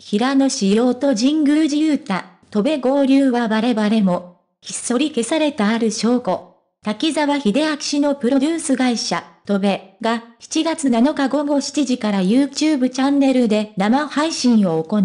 平野紫耀と神宮寺勇太、戸部合流はバレバレも、ひっそり消されたある証拠。滝沢秀明氏のプロデュース会社、戸部が7月7日午後7時から YouTube チャンネルで生配信を行う。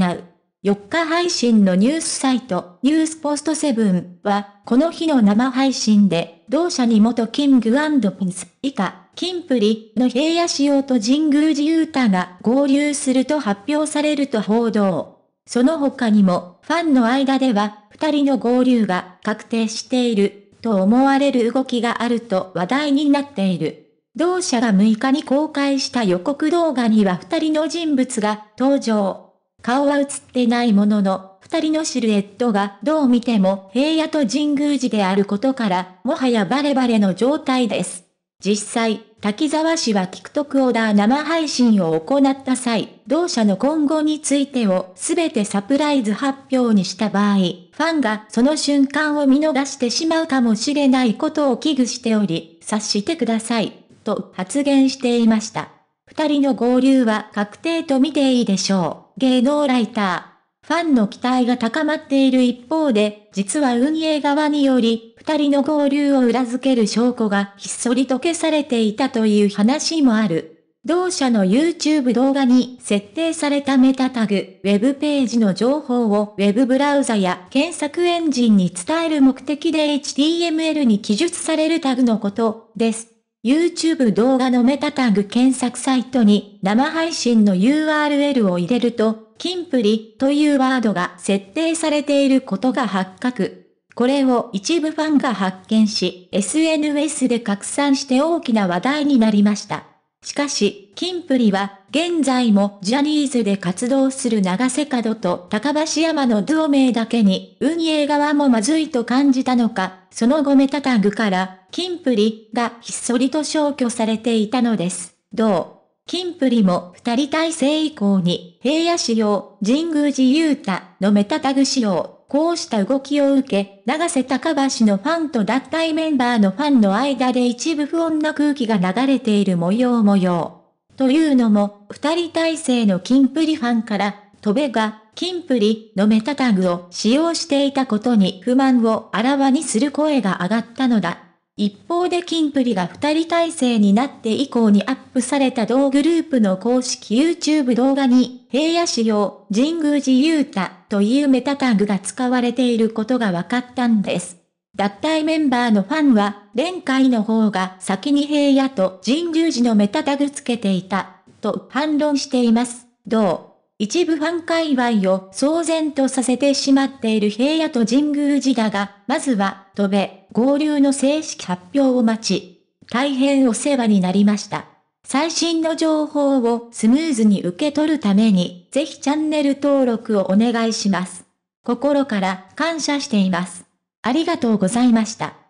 4日配信のニュースサイト、ニュースポストセブンは、この日の生配信で、同社に元キングピンス以下、金プリの平野仕様と神宮寺勇太が合流すると発表されると報道。その他にも、ファンの間では、二人の合流が確定している、と思われる動きがあると話題になっている。同社が6日に公開した予告動画には二人の人物が登場。顔は映ってないものの、二人のシルエットがどう見ても平野と神宮寺であることから、もはやバレバレの状態です。実際、滝沢氏は TikTok オーダー生配信を行った際、同社の今後についてをすべてサプライズ発表にした場合、ファンがその瞬間を見逃してしまうかもしれないことを危惧しており、察してください、と発言していました。二人の合流は確定と見ていいでしょう。芸能ライター。ファンの期待が高まっている一方で、実は運営側により、二人の合流を裏付ける証拠がひっそりと消されていたという話もある。同社の YouTube 動画に設定されたメタタグ、ウェブページの情報を Web ブラウザや検索エンジンに伝える目的で HTML に記述されるタグのことです。YouTube 動画のメタタグ検索サイトに生配信の URL を入れるとキンプリというワードが設定されていることが発覚。これを一部ファンが発見し、SNS で拡散して大きな話題になりました。しかし、キンプリは、現在もジャニーズで活動する長瀬角と高橋山の同盟だけに、運営側もまずいと感じたのか、そのごメタタグから、キンプリがひっそりと消去されていたのです。どう金プリも二人体制以降に、平野市用、神宮寺う太のメタタグ仕様、こうした動きを受け、長瀬高橋のファンと脱退メンバーのファンの間で一部不穏な空気が流れている模様模様。というのも、二人体制の金プリファンから、トベが、金プリのメタタグを使用していたことに不満をあらわにする声が上がったのだ。一方でキンプリが二人体制になって以降にアップされた同グループの公式 YouTube 動画に、平野市用、神宮寺う太というメタタグが使われていることが分かったんです。脱退メンバーのファンは、前回の方が先に平野と神宮寺のメタタグつけていた、と反論しています。どう一部ファン界隈を騒然とさせてしまっている平野と神宮寺だが、まずは、戸部、合流の正式発表を待ち、大変お世話になりました。最新の情報をスムーズに受け取るために、ぜひチャンネル登録をお願いします。心から感謝しています。ありがとうございました。